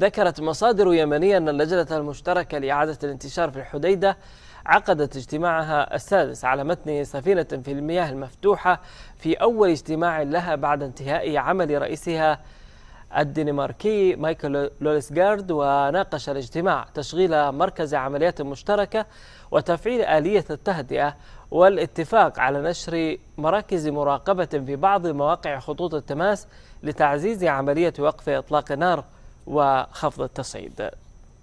ذكرت مصادر يمنية أن اللجنة المشتركة لإعادة الانتشار في الحديدة عقدت اجتماعها السادس على متن سفينة في المياه المفتوحة في أول اجتماع لها بعد انتهاء عمل رئيسها الدنماركي مايكل لوليسغارد وناقش الاجتماع تشغيل مركز عمليات مشتركة وتفعيل آلية التهدئة والاتفاق على نشر مراكز مراقبة في بعض مواقع خطوط التماس لتعزيز عملية وقف إطلاق النار وخفض التصعيد